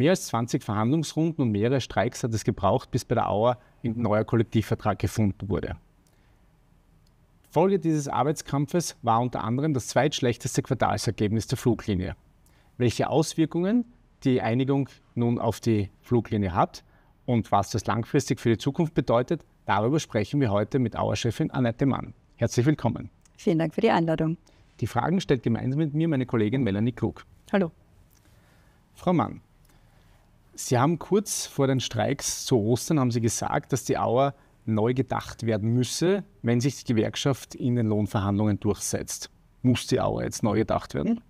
Mehr als 20 Verhandlungsrunden und mehrere Streiks hat es gebraucht, bis bei der Auer ein neuer Kollektivvertrag gefunden wurde. Folge dieses Arbeitskampfes war unter anderem das zweitschlechteste Quartalsergebnis der Fluglinie. Welche Auswirkungen die Einigung nun auf die Fluglinie hat und was das langfristig für die Zukunft bedeutet, darüber sprechen wir heute mit Auer-Chefin Annette Mann. Herzlich willkommen. Vielen Dank für die Einladung. Die Fragen stellt gemeinsam mit mir meine Kollegin Melanie Krug. Hallo. Frau Mann, Sie haben kurz vor den Streiks zu Ostern haben Sie gesagt, dass die Auer neu gedacht werden müsse, wenn sich die Gewerkschaft in den Lohnverhandlungen durchsetzt. Muss die Auer jetzt neu gedacht werden?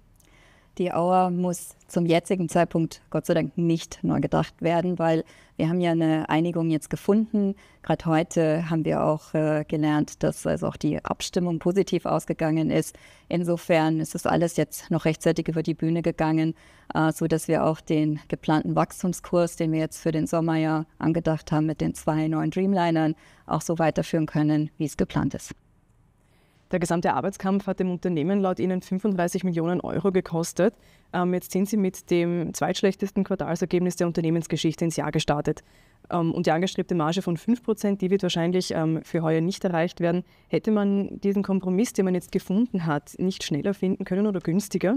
die Aua muss zum jetzigen Zeitpunkt Gott sei Dank nicht neu gedacht werden, weil wir haben ja eine Einigung jetzt gefunden. Gerade heute haben wir auch äh, gelernt, dass also auch die Abstimmung positiv ausgegangen ist. Insofern ist das alles jetzt noch rechtzeitig über die Bühne gegangen, äh, so dass wir auch den geplanten Wachstumskurs, den wir jetzt für den Sommer ja angedacht haben mit den zwei neuen Dreamlinern, auch so weiterführen können, wie es geplant ist. Der gesamte Arbeitskampf hat dem Unternehmen laut Ihnen 35 Millionen Euro gekostet. Ähm, jetzt sind Sie mit dem zweitschlechtesten Quartalsergebnis der Unternehmensgeschichte ins Jahr gestartet. Ähm, und die angestrebte Marge von 5%, Prozent, die wird wahrscheinlich ähm, für heuer nicht erreicht werden. Hätte man diesen Kompromiss, den man jetzt gefunden hat, nicht schneller finden können oder günstiger?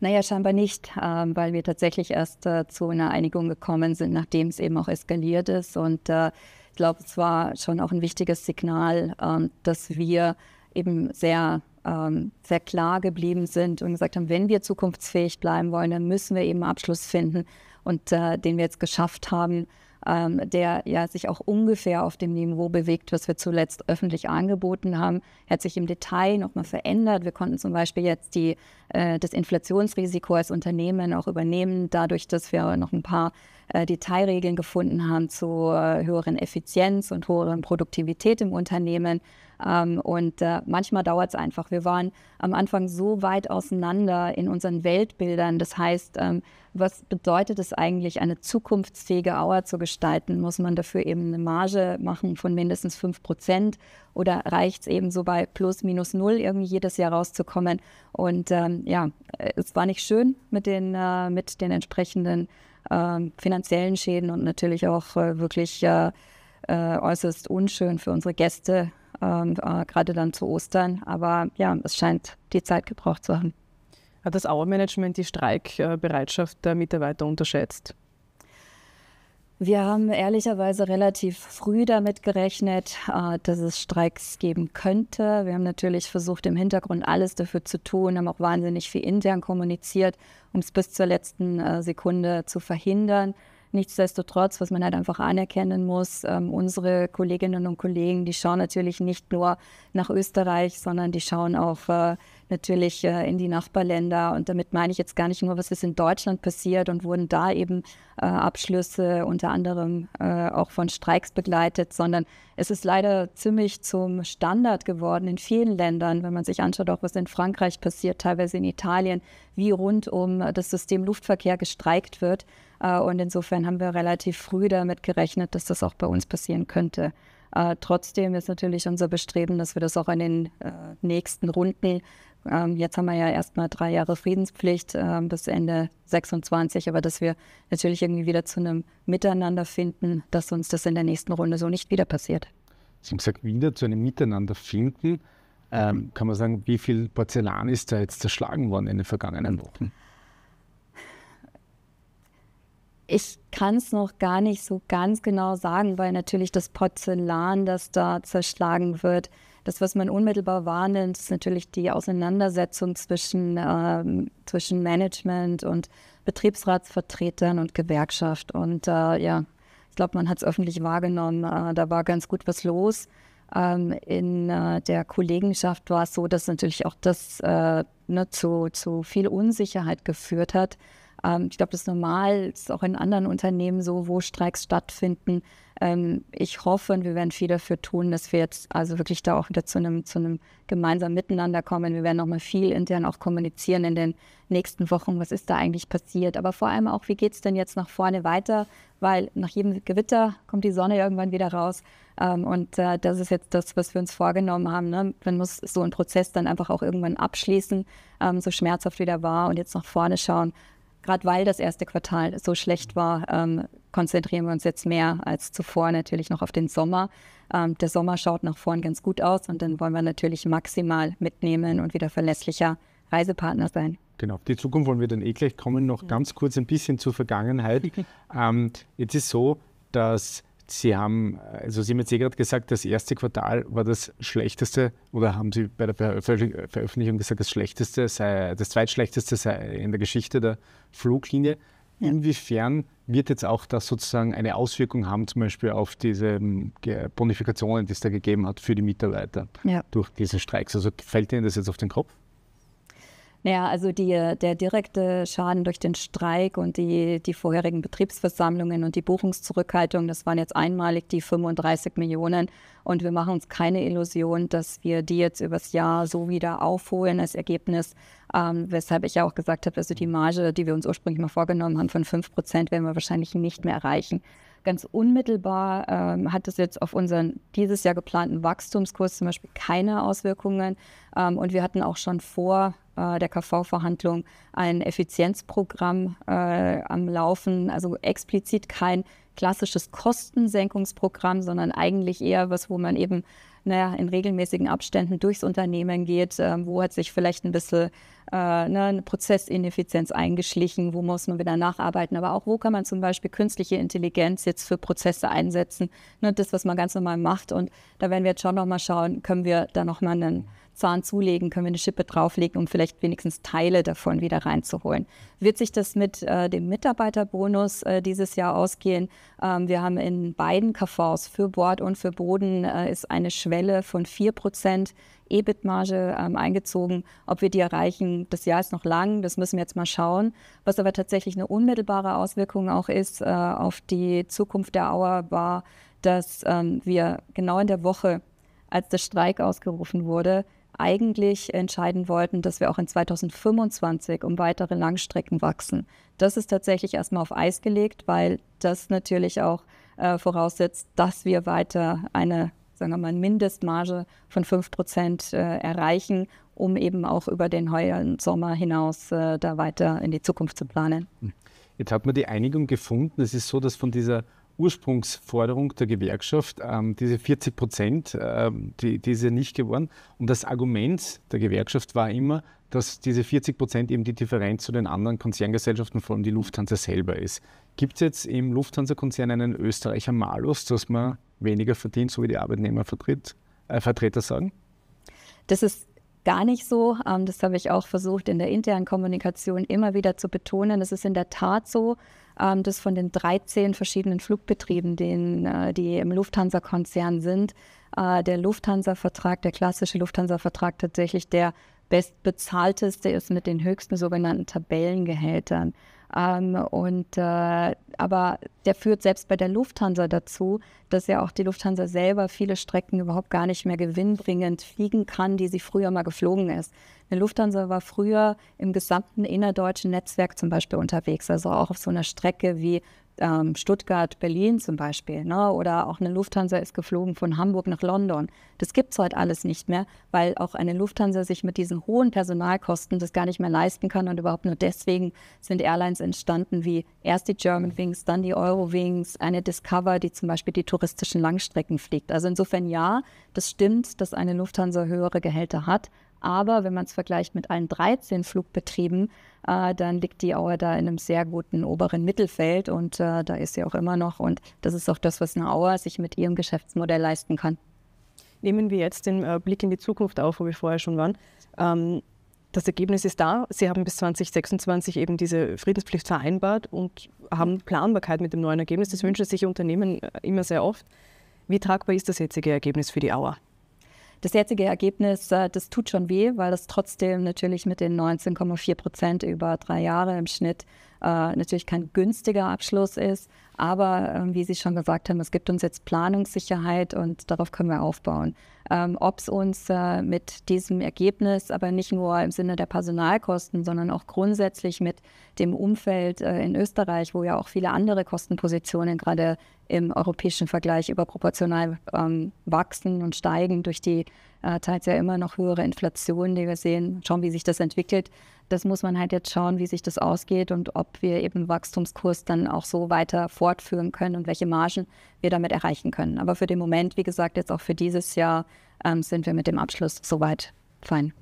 Naja, scheinbar nicht, ähm, weil wir tatsächlich erst äh, zu einer Einigung gekommen sind, nachdem es eben auch eskaliert ist. Und äh, ich glaube, es war schon auch ein wichtiges Signal, ähm, dass wir eben sehr, ähm, sehr klar geblieben sind und gesagt haben, wenn wir zukunftsfähig bleiben wollen, dann müssen wir eben Abschluss finden und äh, den wir jetzt geschafft haben ähm, der ja sich auch ungefähr auf dem Niveau bewegt, was wir zuletzt öffentlich angeboten haben, hat sich im Detail nochmal verändert. Wir konnten zum Beispiel jetzt die, äh, das Inflationsrisiko als Unternehmen auch übernehmen, dadurch, dass wir noch ein paar äh, Detailregeln gefunden haben zur äh, höheren Effizienz und höheren Produktivität im Unternehmen. Ähm, und äh, manchmal dauert es einfach. Wir waren am Anfang so weit auseinander in unseren Weltbildern. Das heißt, ähm, was bedeutet es eigentlich, eine zukunftsfähige Auer zu gestalten? Muss man dafür eben eine Marge machen von mindestens 5 Prozent oder reicht es eben so bei plus minus null irgendwie jedes Jahr rauszukommen? Und ähm, ja, es war nicht schön mit den, äh, mit den entsprechenden äh, finanziellen Schäden und natürlich auch äh, wirklich äh, äh, äußerst unschön für unsere Gäste ähm, äh, gerade dann zu Ostern. Aber ja, es scheint die Zeit gebraucht zu haben. Hat das Auermanagement die Streikbereitschaft der Mitarbeiter unterschätzt? Wir haben ehrlicherweise relativ früh damit gerechnet, äh, dass es Streiks geben könnte. Wir haben natürlich versucht, im Hintergrund alles dafür zu tun, haben auch wahnsinnig viel intern kommuniziert, um es bis zur letzten äh, Sekunde zu verhindern. Nichtsdestotrotz, was man halt einfach anerkennen muss, ähm, unsere Kolleginnen und Kollegen, die schauen natürlich nicht nur nach Österreich, sondern die schauen auch äh, natürlich äh, in die Nachbarländer. Und damit meine ich jetzt gar nicht nur, was ist in Deutschland passiert und wurden da eben äh, Abschlüsse unter anderem äh, auch von Streiks begleitet, sondern es ist leider ziemlich zum Standard geworden in vielen Ländern, wenn man sich anschaut, auch was in Frankreich passiert, teilweise in Italien, wie rund um äh, das System Luftverkehr gestreikt wird. Äh, und insofern haben wir relativ früh damit gerechnet, dass das auch bei uns passieren könnte. Äh, trotzdem ist natürlich unser Bestreben, dass wir das auch in den äh, nächsten Runden, ähm, jetzt haben wir ja erstmal drei Jahre Friedenspflicht ähm, bis Ende 26, aber dass wir natürlich irgendwie wieder zu einem Miteinander finden, dass uns das in der nächsten Runde so nicht wieder passiert. Sie haben gesagt, wieder zu einem Miteinander finden. Ähm, kann man sagen, wie viel Porzellan ist da jetzt zerschlagen worden in den vergangenen Wochen? Ich kann es noch gar nicht so ganz genau sagen, weil natürlich das Porzellan, das da zerschlagen wird, das, was man unmittelbar wahrnimmt, ist natürlich die Auseinandersetzung zwischen, ähm, zwischen Management und Betriebsratsvertretern und Gewerkschaft. Und äh, ja, ich glaube, man hat es öffentlich wahrgenommen. Äh, da war ganz gut was los. Ähm, in äh, der Kollegenschaft war es so, dass natürlich auch das äh, ne, zu, zu viel Unsicherheit geführt hat. Ähm, ich glaube, das ist normal, das ist auch in anderen Unternehmen so, wo Streiks stattfinden. Ähm, ich hoffe und wir werden viel dafür tun, dass wir jetzt also wirklich da auch wieder zu einem, zu gemeinsamen Miteinander kommen. Wir werden nochmal viel intern auch kommunizieren in den nächsten Wochen, was ist da eigentlich passiert. Aber vor allem auch, wie geht es denn jetzt nach vorne weiter? Weil nach jedem Gewitter kommt die Sonne irgendwann wieder raus. Ähm, und äh, das ist jetzt das, was wir uns vorgenommen haben. Ne? Man muss so einen Prozess dann einfach auch irgendwann abschließen, ähm, so schmerzhaft wie der war, und jetzt nach vorne schauen gerade weil das erste Quartal so schlecht war, ähm, konzentrieren wir uns jetzt mehr als zuvor natürlich noch auf den Sommer. Ähm, der Sommer schaut nach vorn ganz gut aus und dann wollen wir natürlich maximal mitnehmen und wieder verlässlicher Reisepartner sein. Genau, auf die Zukunft wollen wir dann eh gleich kommen. Noch ja. ganz kurz ein bisschen zur Vergangenheit. ähm, jetzt ist so, dass Sie haben, also Sie haben jetzt eh gerade gesagt, das erste Quartal war das schlechteste, oder haben Sie bei der Veröffentlichung gesagt, das schlechteste sei, das zweitschlechteste sei in der Geschichte der Fluglinie. Ja. Inwiefern wird jetzt auch das sozusagen eine Auswirkung haben, zum Beispiel auf diese ähm, Bonifikationen, die es da gegeben hat für die Mitarbeiter ja. durch diese Streiks? Also fällt Ihnen das jetzt auf den Kopf? Naja, also die, der direkte Schaden durch den Streik und die, die vorherigen Betriebsversammlungen und die Buchungszurückhaltung, das waren jetzt einmalig die 35 Millionen. Und wir machen uns keine Illusion, dass wir die jetzt übers Jahr so wieder aufholen als Ergebnis. Ähm, weshalb ich ja auch gesagt habe, also die Marge, die wir uns ursprünglich mal vorgenommen haben von 5 Prozent, werden wir wahrscheinlich nicht mehr erreichen ganz unmittelbar ähm, hat das jetzt auf unseren dieses Jahr geplanten Wachstumskurs zum Beispiel keine Auswirkungen. Ähm, und wir hatten auch schon vor äh, der KV-Verhandlung ein Effizienzprogramm äh, am Laufen, also explizit kein klassisches Kostensenkungsprogramm, sondern eigentlich eher was, wo man eben naja, in regelmäßigen Abständen durchs Unternehmen geht, äh, wo hat sich vielleicht ein bisschen äh, ne, eine Prozessineffizienz eingeschlichen, wo muss man wieder nacharbeiten, aber auch wo kann man zum Beispiel künstliche Intelligenz jetzt für Prozesse einsetzen, ne, das, was man ganz normal macht. Und da werden wir jetzt schon nochmal schauen, können wir da nochmal einen Zahn zulegen, können wir eine Schippe drauflegen, um vielleicht wenigstens Teile davon wieder reinzuholen. Wird sich das mit äh, dem Mitarbeiterbonus äh, dieses Jahr ausgehen? Ähm, wir haben in beiden KVs für Bord und für Boden äh, ist eine Schwelle von 4 Prozent EBIT-Marge ähm, eingezogen. Ob wir die erreichen, das Jahr ist noch lang, das müssen wir jetzt mal schauen. Was aber tatsächlich eine unmittelbare Auswirkung auch ist äh, auf die Zukunft der Auer, war, dass ähm, wir genau in der Woche, als der Streik ausgerufen wurde, eigentlich entscheiden wollten, dass wir auch in 2025 um weitere Langstrecken wachsen. Das ist tatsächlich erstmal auf Eis gelegt, weil das natürlich auch äh, voraussetzt, dass wir weiter eine, sagen wir mal, Mindestmarge von 5 Prozent äh, erreichen, um eben auch über den heuren Sommer hinaus äh, da weiter in die Zukunft zu planen. Hm. Jetzt hat man die Einigung gefunden. Es ist so, dass von dieser Ursprungsforderung der Gewerkschaft, ähm, diese 40 Prozent, ähm, die, die ist ja nicht geworden. Und das Argument der Gewerkschaft war immer, dass diese 40 Prozent eben die Differenz zu den anderen Konzerngesellschaften, vor allem die Lufthansa selber ist. Gibt es jetzt im Lufthansa-Konzern einen Österreicher Malus, dass man weniger verdient, so wie die Arbeitnehmervertreter äh, sagen? Das ist gar nicht so. Ähm, das habe ich auch versucht in der internen Kommunikation immer wieder zu betonen. Es ist in der Tat so, ähm, dass von den 13 verschiedenen Flugbetrieben, den, äh, die im Lufthansa-Konzern sind, äh, der Lufthansa-Vertrag, der klassische Lufthansa-Vertrag tatsächlich der bestbezahlteste ist mit den höchsten sogenannten Tabellengehältern. Ähm, und, äh, aber der führt selbst bei der Lufthansa dazu, dass ja auch die Lufthansa selber viele Strecken überhaupt gar nicht mehr gewinnbringend fliegen kann, die sie früher mal geflogen ist. Eine Lufthansa war früher im gesamten innerdeutschen Netzwerk zum Beispiel unterwegs, also auch auf so einer Strecke wie ähm, Stuttgart, Berlin zum Beispiel. Ne? Oder auch eine Lufthansa ist geflogen von Hamburg nach London. Das gibt es heute alles nicht mehr, weil auch eine Lufthansa sich mit diesen hohen Personalkosten das gar nicht mehr leisten kann. Und überhaupt nur deswegen sind Airlines entstanden wie erst die German Wings, dann die Euro Wings, eine Discover, die zum Beispiel die touristischen Langstrecken fliegt. Also insofern ja, das stimmt, dass eine Lufthansa höhere Gehälter hat. Aber wenn man es vergleicht mit allen 13 Flugbetrieben, äh, dann liegt die Auer da in einem sehr guten oberen Mittelfeld und äh, da ist sie auch immer noch. Und das ist auch das, was eine Auer sich mit ihrem Geschäftsmodell leisten kann. Nehmen wir jetzt den äh, Blick in die Zukunft auf, wo wir vorher schon waren. Ähm, das Ergebnis ist da. Sie haben bis 2026 eben diese Friedenspflicht vereinbart und haben Planbarkeit mit dem neuen Ergebnis. Das mhm. wünschen sich Unternehmen äh, immer sehr oft. Wie tragbar ist das jetzige Ergebnis für die Auer? Das jetzige Ergebnis, äh, das tut schon weh, weil das trotzdem natürlich mit den 19,4 Prozent über drei Jahre im Schnitt äh, natürlich kein günstiger Abschluss ist. Aber ähm, wie Sie schon gesagt haben, es gibt uns jetzt Planungssicherheit und darauf können wir aufbauen. Ähm, Ob es uns äh, mit diesem Ergebnis, aber nicht nur im Sinne der Personalkosten, sondern auch grundsätzlich mit dem Umfeld äh, in Österreich, wo ja auch viele andere Kostenpositionen gerade im europäischen Vergleich überproportional ähm, wachsen und steigen durch die äh, teils ja immer noch höhere Inflationen, die wir sehen, schauen, wie sich das entwickelt. Das muss man halt jetzt schauen, wie sich das ausgeht und ob wir eben Wachstumskurs dann auch so weiter fortführen können und welche Margen wir damit erreichen können. Aber für den Moment, wie gesagt, jetzt auch für dieses Jahr ähm, sind wir mit dem Abschluss soweit fein.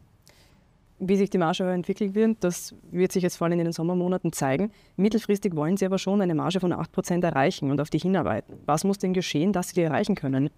Wie sich die Marge entwickeln wird, das wird sich jetzt vor allem in den Sommermonaten zeigen. Mittelfristig wollen Sie aber schon eine Marge von 8% erreichen und auf die hinarbeiten. Was muss denn geschehen, dass Sie die erreichen können?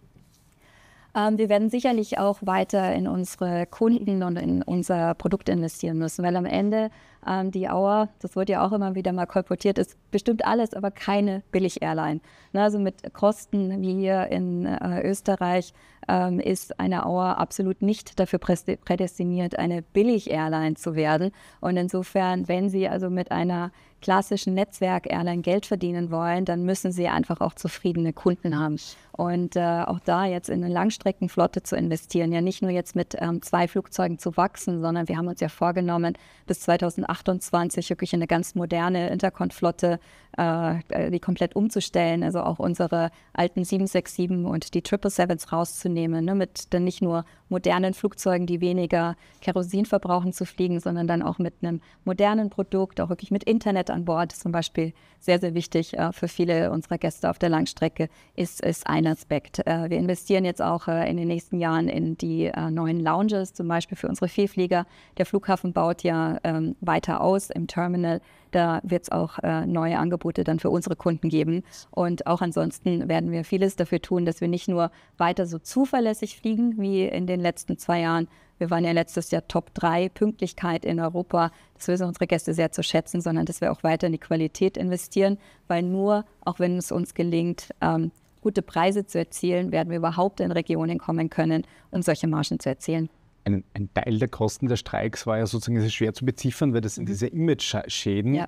Ähm, wir werden sicherlich auch weiter in unsere Kunden und in unser Produkt investieren müssen, weil am Ende ähm, die Auer, das wird ja auch immer wieder mal kolportiert, ist bestimmt alles, aber keine Billig-Airline. Ne, also mit Kosten wie hier in äh, Österreich ähm, ist eine Auer absolut nicht dafür prädestiniert, eine Billig-Airline zu werden. Und insofern, wenn sie also mit einer klassischen Netzwerk-Airline Geld verdienen wollen, dann müssen sie einfach auch zufriedene Kunden haben. Und äh, auch da jetzt in eine Langstreckenflotte zu investieren, ja nicht nur jetzt mit ähm, zwei Flugzeugen zu wachsen, sondern wir haben uns ja vorgenommen, bis 2028 wirklich eine ganz moderne intercont flotte äh, äh, die komplett umzustellen, also auch unsere alten 767 und die 777s rauszunehmen, ne, mit dann nicht nur modernen Flugzeugen, die weniger Kerosin verbrauchen, zu fliegen, sondern dann auch mit einem modernen Produkt, auch wirklich mit Internet an Bord zum Beispiel sehr, sehr wichtig äh, für viele unserer Gäste auf der Langstrecke, ist, ist ein Aspekt. Äh, wir investieren jetzt auch äh, in den nächsten Jahren in die äh, neuen Lounges, zum Beispiel für unsere Vielflieger. Der Flughafen baut ja ähm, weiter aus im Terminal. Da wird es auch äh, neue Angebote dann für unsere Kunden geben. Und auch ansonsten werden wir vieles dafür tun, dass wir nicht nur weiter so zuverlässig fliegen wie in den letzten zwei Jahren, wir waren ja letztes Jahr Top 3 Pünktlichkeit in Europa. Das wissen unsere Gäste sehr zu schätzen, sondern dass wir auch weiter in die Qualität investieren, weil nur, auch wenn es uns gelingt, ähm, gute Preise zu erzielen, werden wir überhaupt in Regionen kommen können, um solche Margen zu erzielen. Ein, ein, Teil der Kosten der Streiks war ja sozusagen schwer zu beziffern, weil das sind mhm. diese Image-Schäden, ja.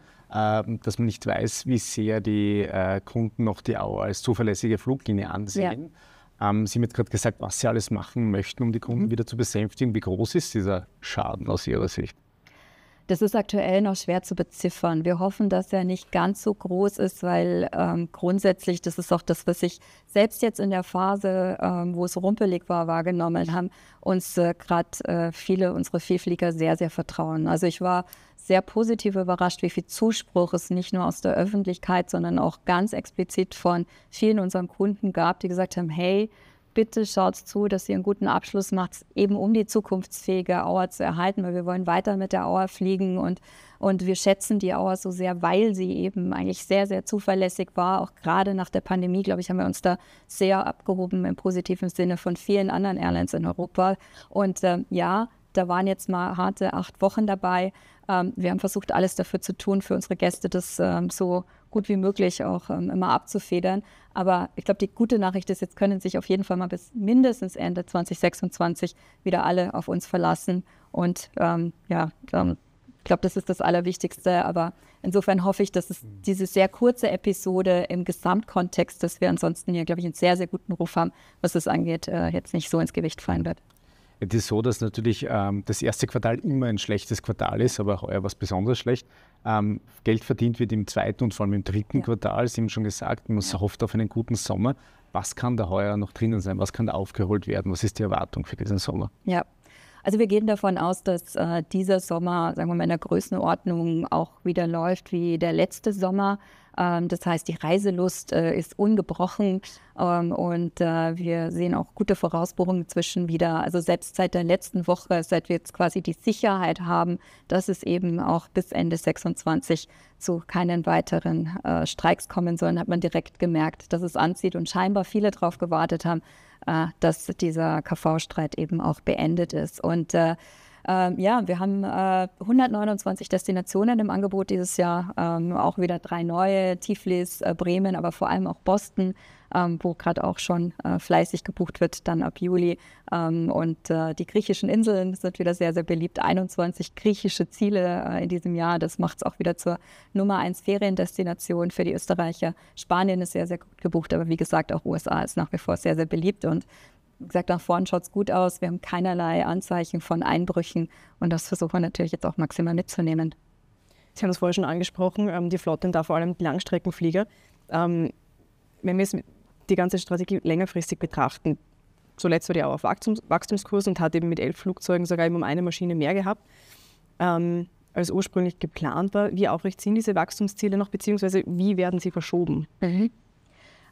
äh, dass man nicht weiß, wie sehr die äh, Kunden noch die AU als zuverlässige Fluglinie ansehen. Ja. Ähm, Sie haben jetzt gerade gesagt, was Sie alles machen möchten, um die Kunden mhm. wieder zu besänftigen. Wie groß ist dieser Schaden aus Ihrer Sicht? Das ist aktuell noch schwer zu beziffern. Wir hoffen, dass er nicht ganz so groß ist, weil ähm, grundsätzlich, das ist auch das, was ich selbst jetzt in der Phase, ähm, wo es rumpelig war, wahrgenommen haben, uns äh, gerade äh, viele unserer Vielflieger sehr, sehr vertrauen. Also ich war sehr positiv überrascht, wie viel Zuspruch es nicht nur aus der Öffentlichkeit, sondern auch ganz explizit von vielen unseren Kunden gab, die gesagt haben, hey, bitte schaut zu, dass ihr einen guten Abschluss macht, eben um die zukunftsfähige Auer zu erhalten, weil wir wollen weiter mit der Auer fliegen und, und wir schätzen die Auer so sehr, weil sie eben eigentlich sehr, sehr zuverlässig war. Auch gerade nach der Pandemie, glaube ich, haben wir uns da sehr abgehoben im positiven Sinne von vielen anderen Airlines in Europa. Und ähm, ja, da waren jetzt mal harte acht Wochen dabei. Ähm, wir haben versucht, alles dafür zu tun, für unsere Gäste das ähm, so gut wie möglich auch ähm, immer abzufedern. Aber ich glaube, die gute Nachricht ist, jetzt können sich auf jeden Fall mal bis mindestens Ende 2026 wieder alle auf uns verlassen. Und ähm, ja, ähm, ich glaube, das ist das Allerwichtigste. Aber insofern hoffe ich, dass es mhm. diese sehr kurze Episode im Gesamtkontext, dass wir ansonsten hier, glaube ich, einen sehr, sehr guten Ruf haben, was das angeht, äh, jetzt nicht so ins Gewicht fallen wird. Es ist so, dass natürlich ähm, das erste Quartal immer ein schlechtes Quartal ist, aber heuer war es besonders schlecht. Ähm, Geld verdient wird im zweiten und vor allem im dritten ja. Quartal, Sie haben schon gesagt, man ja. hofft auf einen guten Sommer. Was kann da heuer noch drinnen sein? Was kann da aufgeholt werden? Was ist die Erwartung für diesen Sommer? Ja, also wir gehen davon aus, dass äh, dieser Sommer, sagen wir mal, in der Größenordnung auch wieder läuft wie der letzte Sommer. Ähm, das heißt, die Reiselust äh, ist ungebrochen ähm, und äh, wir sehen auch gute Vorausbohrungen zwischen wieder. Also selbst seit der letzten Woche, seit wir jetzt quasi die Sicherheit haben, dass es eben auch bis Ende 26 zu keinen weiteren äh, Streiks kommen soll, hat man direkt gemerkt, dass es anzieht und scheinbar viele darauf gewartet haben, dass dieser KV-Streit eben auch beendet ist. Und ähm, ja, wir haben äh, 129 Destinationen im Angebot dieses Jahr, ähm, auch wieder drei neue, Tiflis, äh, Bremen, aber vor allem auch Boston, ähm, wo gerade auch schon äh, fleißig gebucht wird, dann ab Juli. Ähm, und äh, die griechischen Inseln sind wieder sehr, sehr beliebt. 21 griechische Ziele äh, in diesem Jahr, das macht es auch wieder zur Nummer 1 Feriendestination für die Österreicher. Spanien ist sehr, sehr gut gebucht, aber wie gesagt, auch USA ist nach wie vor sehr, sehr beliebt und gesagt, nach vorn schaut es gut aus. Wir haben keinerlei Anzeichen von Einbrüchen und das versuchen wir natürlich jetzt auch maximal mitzunehmen. Sie haben es vorher schon angesprochen, ähm, die Flotte da vor allem die Langstreckenflieger. Ähm, wenn wir die ganze Strategie längerfristig betrachten, zuletzt war die auch auf Wachstums Wachstumskurs und hat eben mit elf Flugzeugen sogar eben um eine Maschine mehr gehabt, ähm, als ursprünglich geplant war. Wie aufrecht sind diese Wachstumsziele noch, beziehungsweise wie werden sie verschoben? Mhm.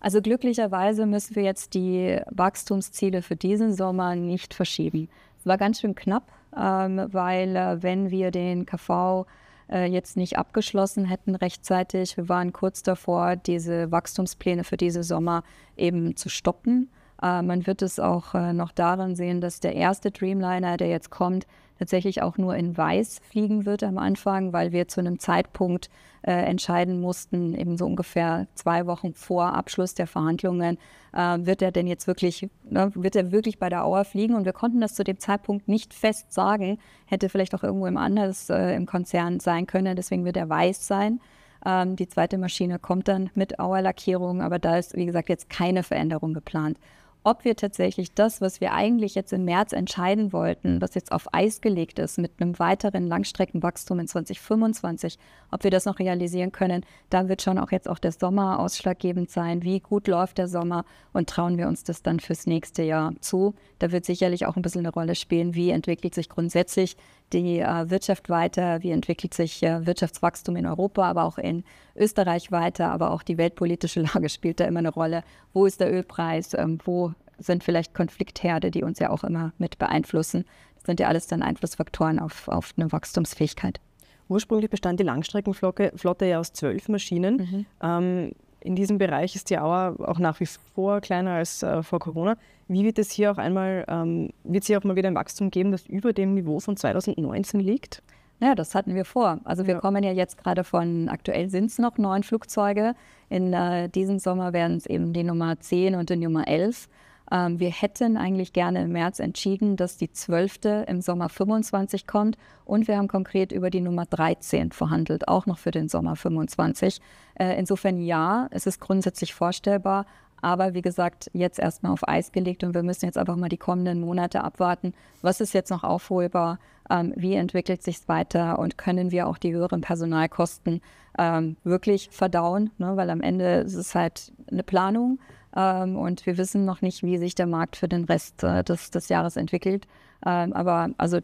Also glücklicherweise müssen wir jetzt die Wachstumsziele für diesen Sommer nicht verschieben. Es war ganz schön knapp, ähm, weil äh, wenn wir den KV äh, jetzt nicht abgeschlossen hätten rechtzeitig, wir waren kurz davor, diese Wachstumspläne für diesen Sommer eben zu stoppen. Äh, man wird es auch noch daran sehen, dass der erste Dreamliner, der jetzt kommt, tatsächlich auch nur in Weiß fliegen wird am Anfang, weil wir zu einem Zeitpunkt äh, entscheiden mussten, eben so ungefähr zwei Wochen vor Abschluss der Verhandlungen, äh, wird er denn jetzt wirklich, ne, wird er wirklich bei der Auer fliegen? Und wir konnten das zu dem Zeitpunkt nicht fest sagen, hätte vielleicht auch irgendwo im anders äh, im Konzern sein können, deswegen wird er weiß sein ähm, die zweite Maschine kommt dann mit Auer Lackierung, aber da ist, wie gesagt, jetzt keine Veränderung geplant ob wir tatsächlich das, was wir eigentlich jetzt im März entscheiden wollten, was jetzt auf Eis gelegt ist mit einem weiteren Langstreckenwachstum in 2025, ob wir das noch realisieren können, da wird schon auch jetzt auch der Sommer ausschlaggebend sein. Wie gut läuft der Sommer und trauen wir uns das dann fürs nächste Jahr zu? Da wird sicherlich auch ein bisschen eine Rolle spielen, wie entwickelt sich grundsätzlich die äh, Wirtschaft weiter, wie entwickelt sich äh, Wirtschaftswachstum in Europa, aber auch in Österreich weiter, aber auch die weltpolitische Lage spielt da immer eine Rolle. Wo ist der Ölpreis? Ähm, wo sind vielleicht Konfliktherde, die uns ja auch immer mit beeinflussen? Das sind ja alles dann Einflussfaktoren auf, auf eine Wachstumsfähigkeit. Ursprünglich bestand die Langstreckenflotte ja aus zwölf Maschinen. Mhm. Ähm, in diesem Bereich ist die Auer auch nach wie vor kleiner als äh, vor Corona. Wie wird es hier auch einmal, ähm, wird es hier auch mal wieder ein Wachstum geben, das über dem Niveau von 2019 liegt? Naja, das hatten wir vor. Also wir ja. kommen ja jetzt gerade von, aktuell sind es noch neun Flugzeuge. In äh, diesem Sommer werden es eben die Nummer 10 und die Nummer 11. Ähm, wir hätten eigentlich gerne im März entschieden, dass die 12. im Sommer 25 kommt und wir haben konkret über die Nummer 13 verhandelt, auch noch für den Sommer 25. Äh, insofern ja, es ist grundsätzlich vorstellbar, aber wie gesagt, jetzt erstmal auf Eis gelegt und wir müssen jetzt einfach mal die kommenden Monate abwarten. Was ist jetzt noch aufholbar? Ähm, wie entwickelt sich es weiter? Und können wir auch die höheren Personalkosten ähm, wirklich verdauen? Ne? Weil am Ende ist es halt eine Planung. Ähm, und wir wissen noch nicht, wie sich der Markt für den Rest äh, des, des Jahres entwickelt. Ähm, aber also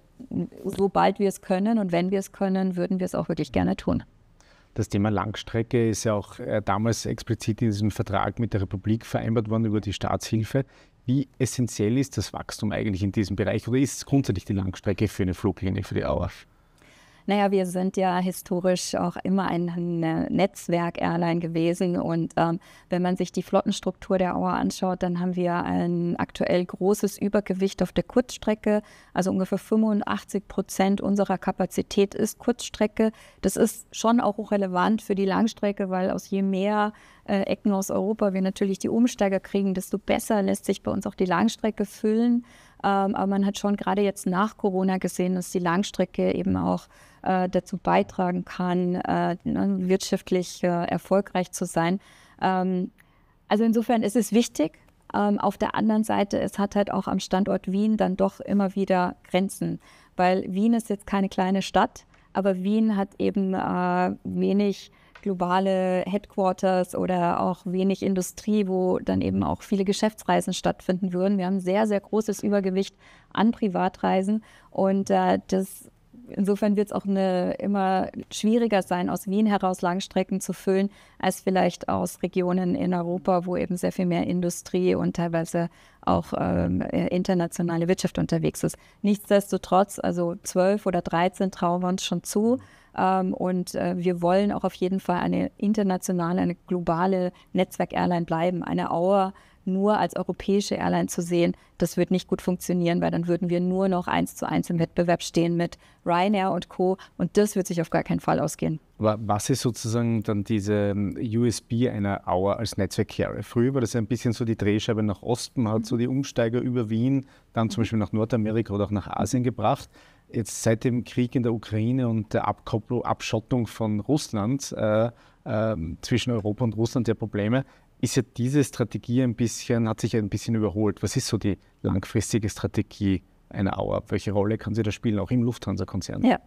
sobald wir es können und wenn wir es können, würden wir es auch wirklich gerne tun. Das Thema Langstrecke ist ja auch äh, damals explizit in diesem Vertrag mit der Republik vereinbart worden über die Staatshilfe. Wie essentiell ist das Wachstum eigentlich in diesem Bereich oder ist es grundsätzlich die Langstrecke für eine Fluglinie für die Auer? Naja, wir sind ja historisch auch immer ein Netzwerk-Airline gewesen und ähm, wenn man sich die Flottenstruktur der Auer anschaut, dann haben wir ein aktuell großes Übergewicht auf der Kurzstrecke. Also ungefähr 85 Prozent unserer Kapazität ist Kurzstrecke. Das ist schon auch relevant für die Langstrecke, weil aus je mehr äh, Ecken aus Europa wir natürlich die Umsteiger kriegen, desto besser lässt sich bei uns auch die Langstrecke füllen. Ähm, aber man hat schon gerade jetzt nach Corona gesehen, dass die Langstrecke eben auch äh, dazu beitragen kann, äh, ne, wirtschaftlich äh, erfolgreich zu sein. Ähm, also insofern ist es wichtig. Ähm, auf der anderen Seite, es hat halt auch am Standort Wien dann doch immer wieder Grenzen, weil Wien ist jetzt keine kleine Stadt, aber Wien hat eben wenig globale Headquarters oder auch wenig Industrie, wo dann eben auch viele Geschäftsreisen stattfinden würden. Wir haben sehr, sehr großes Übergewicht an Privatreisen und äh, das insofern wird es auch eine, immer schwieriger sein, aus Wien heraus Langstrecken zu füllen, als vielleicht aus Regionen in Europa, wo eben sehr viel mehr Industrie und teilweise auch ähm, äh, internationale Wirtschaft unterwegs ist. Nichtsdestotrotz, also zwölf oder dreizehn trauen wir uns schon zu. Ähm, und äh, wir wollen auch auf jeden Fall eine internationale, eine globale Netzwerk-Airline bleiben. Eine Auer nur als europäische Airline zu sehen, das wird nicht gut funktionieren, weil dann würden wir nur noch eins zu eins im Wettbewerb stehen mit Ryanair und Co. Und das wird sich auf gar keinen Fall ausgehen. Aber was ist sozusagen dann diese ähm, USB einer Auer als netzwerk Netzwerkcarrier? Früher war das ein bisschen so die Drehscheibe nach Osten, man hat so die Umsteiger über Wien, dann zum mhm. Beispiel nach Nordamerika oder auch nach Asien gebracht jetzt seit dem Krieg in der Ukraine und der Abkopplung, Abschottung von Russland äh, äh, zwischen Europa und Russland der Probleme, ist ja diese Strategie ein bisschen, hat sich ein bisschen überholt. Was ist so die langfristige Strategie einer Auer? Welche Rolle kann sie da spielen, auch im Lufthansa-Konzern? Ja.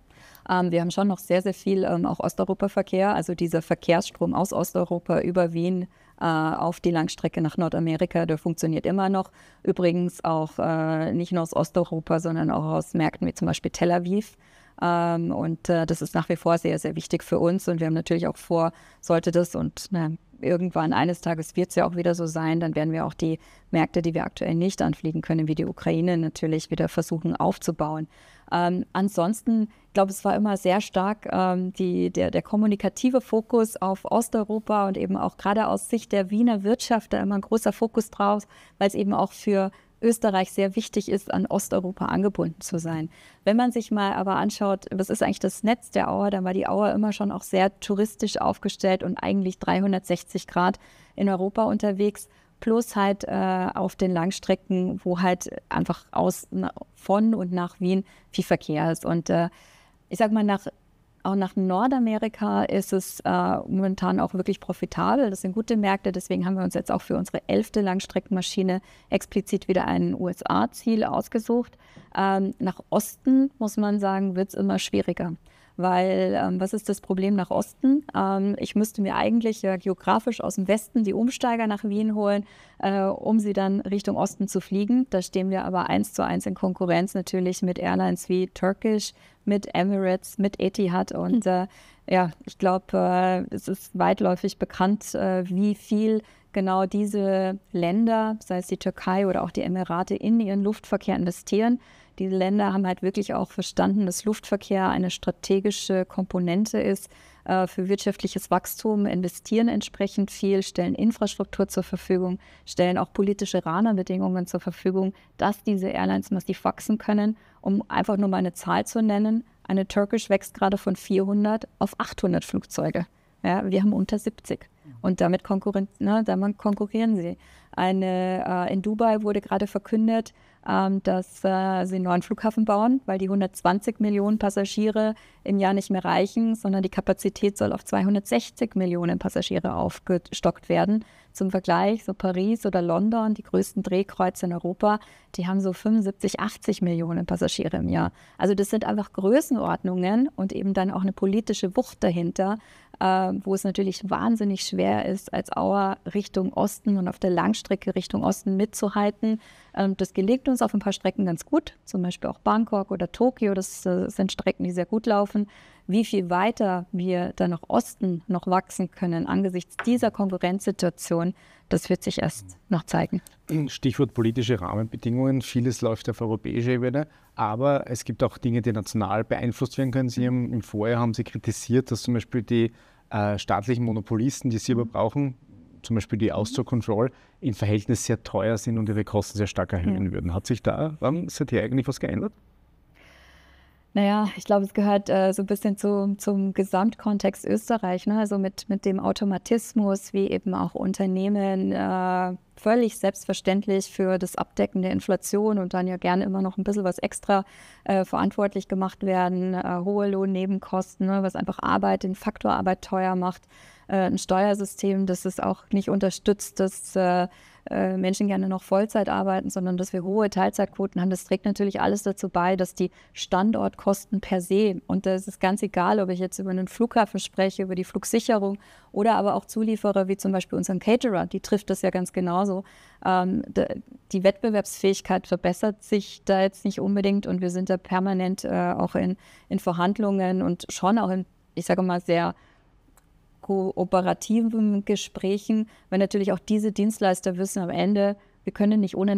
Ähm, wir haben schon noch sehr, sehr viel ähm, auch Osteuropa-Verkehr, also dieser Verkehrsstrom aus Osteuropa über Wien äh, auf die Langstrecke nach Nordamerika. Der funktioniert immer noch. Übrigens auch äh, nicht nur aus Osteuropa, sondern auch aus Märkten wie zum Beispiel Tel Aviv. Ähm, und äh, das ist nach wie vor sehr, sehr wichtig für uns. Und wir haben natürlich auch vor, sollte das und na, irgendwann eines Tages wird es ja auch wieder so sein, dann werden wir auch die Märkte, die wir aktuell nicht anfliegen können, wie die Ukraine natürlich wieder versuchen aufzubauen. Ähm, ansonsten, ich glaube, es war immer sehr stark ähm, die, der, der, kommunikative Fokus auf Osteuropa und eben auch gerade aus Sicht der Wiener Wirtschaft da immer ein großer Fokus drauf, weil es eben auch für Österreich sehr wichtig ist, an Osteuropa angebunden zu sein. Wenn man sich mal aber anschaut, was ist eigentlich das Netz der Auer, dann war die Auer immer schon auch sehr touristisch aufgestellt und eigentlich 360 Grad in Europa unterwegs. Plus halt äh, auf den Langstrecken, wo halt einfach aus, na, von und nach Wien viel Verkehr ist. Und äh, ich sag mal, nach auch nach Nordamerika ist es äh, momentan auch wirklich profitabel. Das sind gute Märkte. Deswegen haben wir uns jetzt auch für unsere elfte Langstreckenmaschine explizit wieder ein USA-Ziel ausgesucht. Ähm, nach Osten, muss man sagen, wird es immer schwieriger. Weil ähm, was ist das Problem nach Osten? Ähm, ich müsste mir eigentlich ja, äh, geografisch aus dem Westen die Umsteiger nach Wien holen, äh, um sie dann Richtung Osten zu fliegen. Da stehen wir aber eins zu eins in Konkurrenz natürlich mit Airlines wie Turkish, mit Emirates, mit Etihad und hm. äh, ja, ich glaube, äh, es ist weitläufig bekannt, äh, wie viel genau diese Länder, sei es die Türkei oder auch die Emirate, in ihren Luftverkehr investieren. Diese Länder haben halt wirklich auch verstanden, dass Luftverkehr eine strategische Komponente ist äh, für wirtschaftliches Wachstum, investieren entsprechend viel, stellen Infrastruktur zur Verfügung, stellen auch politische Rahmenbedingungen zur Verfügung, dass diese Airlines massiv wachsen können. Um einfach nur mal eine Zahl zu nennen, eine Turkish wächst gerade von 400 auf 800 Flugzeuge. Ja, wir haben unter 70. Und damit, konkurren, na, ne, damit konkurrieren sie. Eine, äh, in Dubai wurde gerade verkündet, ähm, dass äh, sie einen neuen Flughafen bauen, weil die 120 Millionen Passagiere im Jahr nicht mehr reichen, sondern die Kapazität soll auf 260 Millionen Passagiere aufgestockt werden. Zum Vergleich, so Paris oder London, die größten Drehkreuze in Europa, die haben so 75, 80 Millionen Passagiere im Jahr. Also das sind einfach Größenordnungen und eben dann auch eine politische Wucht dahinter, äh, wo es natürlich wahnsinnig schwer ist, als Auer Richtung Osten und auf der Langstrecke Richtung Osten mitzuhalten. Ähm, das gelingt uns auf ein paar Strecken ganz gut, zum Beispiel auch Bangkok oder Tokio. Das, das äh, sind Strecken, die sehr gut laufen. Wie viel weiter wir dann nach Osten noch wachsen können angesichts dieser Konkurrenzsituation, das wird sich erst noch zeigen. Stichwort politische Rahmenbedingungen. Vieles läuft auf europäischer Ebene, aber es gibt auch Dinge, die national beeinflusst werden können. Sie haben, Vorher haben Sie kritisiert, dass zum Beispiel die äh, staatlichen Monopolisten, die sie aber mhm. brauchen, zum Beispiel die mhm. Auszug Control, im Verhältnis sehr teuer sind und ihre Kosten sehr stark erhöhen ja. würden. Hat sich da ähm, seither eigentlich was geändert? Naja, ich glaube, es gehört äh, so ein bisschen zu, zum Gesamtkontext Österreich, ne? also mit, mit dem Automatismus, wie eben auch Unternehmen äh, völlig selbstverständlich für das Abdecken der Inflation und dann ja gerne immer noch ein bisschen was extra äh, verantwortlich gemacht werden, äh, hohe Lohnnebenkosten, ne? was einfach Arbeit, den Faktor Arbeit teuer macht, äh, ein Steuersystem, das es auch nicht unterstützt, das äh, äh, Menschen gerne noch Vollzeit arbeiten, sondern dass wir hohe Teilzeitquoten haben. Das trägt natürlich alles dazu bei, dass die Standortkosten per se, und das ist ganz egal, ob ich jetzt über einen Flughafen spreche, über die Flugsicherung oder aber auch Zulieferer wie zum Beispiel unseren Caterer, die trifft das ja ganz genauso. Ähm, die Wettbewerbsfähigkeit verbessert sich da jetzt nicht unbedingt und wir sind da permanent äh, auch in, in Verhandlungen und schon auch in, ich sage mal, sehr kooperativen Gesprächen, weil natürlich auch diese Dienstleister wissen am Ende, wir können nicht ohne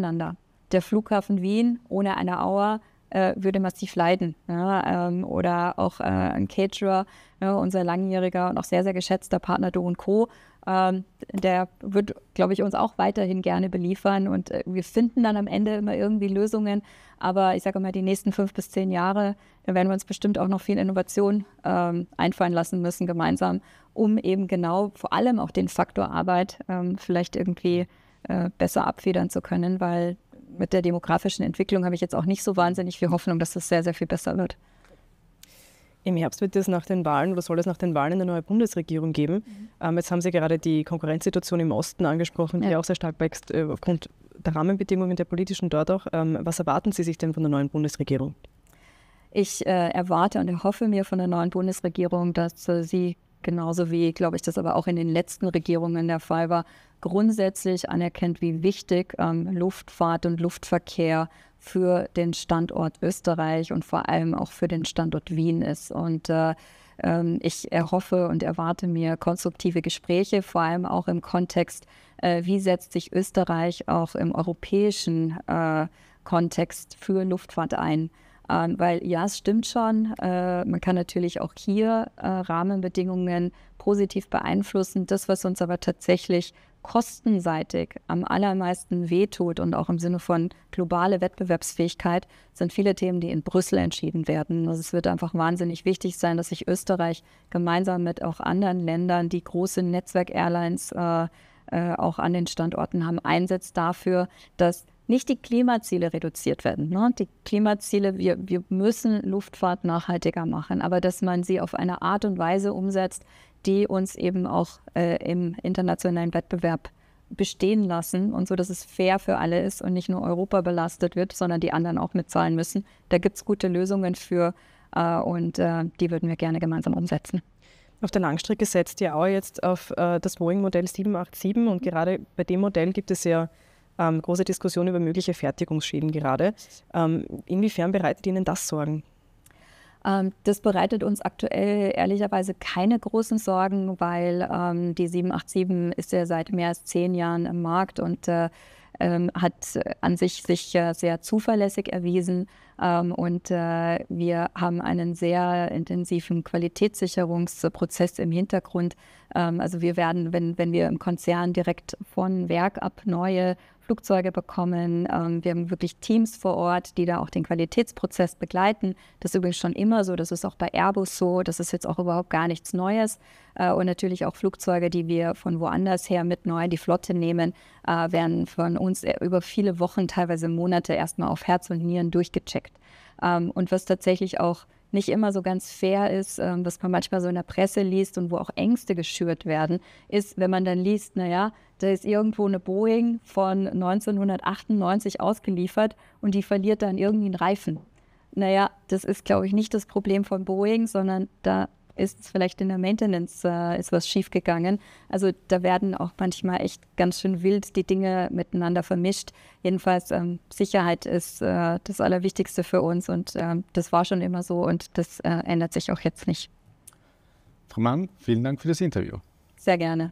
Der Flughafen Wien ohne eine Auer äh, würde massiv leiden. Ja, ähm, oder auch äh, ein Caterer, ja, unser langjähriger und auch sehr, sehr geschätzter Partner Do Co. Ähm, der wird, glaube ich, uns auch weiterhin gerne beliefern und äh, wir finden dann am Ende immer irgendwie Lösungen. Aber ich sage mal, die nächsten fünf bis zehn Jahre, da werden wir uns bestimmt auch noch viel Innovation ähm, einfallen lassen müssen gemeinsam, um eben genau vor allem auch den Faktor Arbeit ähm, vielleicht irgendwie äh, besser abfedern zu können, weil mit der demografischen Entwicklung habe ich jetzt auch nicht so wahnsinnig viel Hoffnung, dass das sehr, sehr viel besser wird. Im Herbst wird es nach den Wahlen oder soll es nach den Wahlen eine neue Bundesregierung geben. Mhm. Ähm, jetzt haben Sie gerade die Konkurrenzsituation im Osten angesprochen, die auch sehr stark wächst äh, aufgrund der Rahmenbedingungen der politischen dort auch. Ähm, was erwarten Sie sich denn von der neuen Bundesregierung? Ich äh, erwarte und erhoffe mir von der neuen Bundesregierung, dass äh, sie genauso wie, glaube ich, das aber auch in den letzten Regierungen der Fall war, grundsätzlich anerkennt, wie wichtig ähm, Luftfahrt und Luftverkehr für den Standort Österreich und vor allem auch für den Standort Wien ist. Und äh, ähm, ich erhoffe und erwarte mir konstruktive Gespräche, vor allem auch im Kontext, äh, wie setzt sich Österreich auch im europäischen äh, Kontext für Luftfahrt ein an, weil ja, es stimmt schon. Äh, man kann natürlich auch hier äh, Rahmenbedingungen positiv beeinflussen. Das, was uns aber tatsächlich kostenseitig am allermeisten wehtut und auch im Sinne von globale Wettbewerbsfähigkeit, sind viele Themen, die in Brüssel entschieden werden. Also es wird einfach wahnsinnig wichtig sein, dass sich Österreich gemeinsam mit auch anderen Ländern, die große Netzwerk-Airlines äh, äh auch an den Standorten haben, einsetzt dafür, dass nicht die Klimaziele reduziert werden. Ne? Die Klimaziele, wir, wir müssen Luftfahrt nachhaltiger machen, aber dass man sie auf eine Art und Weise umsetzt, die uns eben auch äh, im internationalen Wettbewerb bestehen lassen und so, dass es fair für alle ist und nicht nur Europa belastet wird, sondern die anderen auch mitzahlen müssen. Da gibt es gute Lösungen für äh, und äh, die würden wir gerne gemeinsam umsetzen. Auf der Langstrecke setzt ihr auch jetzt auf äh, das Boeing-Modell 787 und gerade bei dem Modell gibt es ja ähm, große Diskussion über mögliche Fertigungsschäden gerade. Ähm, inwiefern bereitet Ihnen das Sorgen? Ähm, das bereitet uns aktuell ehrlicherweise keine großen Sorgen, weil ähm, die 787 ist ja seit mehr als zehn Jahren im Markt und äh, ähm, hat äh, an sich sich äh, sehr zuverlässig erwiesen ähm, und äh, wir haben einen sehr intensiven Qualitätssicherungsprozess im Hintergrund. Ähm, also wir werden, wenn, wenn wir im Konzern direkt von Werk ab neue Flugzeuge bekommen. Ähm, wir haben wirklich Teams vor Ort, die da auch den Qualitätsprozess begleiten. Das ist übrigens schon immer so, das ist auch bei Airbus so, das ist jetzt auch überhaupt gar nichts Neues äh, und natürlich auch Flugzeuge, die wir von woanders her mit neu in die Flotte nehmen, äh, werden von uns äh, über viele Wochen, teilweise Monate erstmal auf Herz und Nieren durchgecheckt. Ähm, und was tatsächlich auch nicht immer so ganz fair ist, ähm, was man manchmal so in der Presse liest und wo auch Ängste geschürt werden, ist, wenn man dann liest, naja, da ist irgendwo eine Boeing von 1998 ausgeliefert und die verliert dann irgendwie einen Reifen. Naja, das ist, glaube ich, nicht das Problem von Boeing, sondern da ist vielleicht in der Maintenance äh, ist was schiefgegangen. Also da werden auch manchmal echt ganz schön wild die Dinge miteinander vermischt. Jedenfalls ähm, Sicherheit ist äh, das Allerwichtigste für uns und ähm, das war schon immer so und das äh, ändert sich auch jetzt nicht. Frau Mann, vielen Dank für das Interview. Sehr gerne.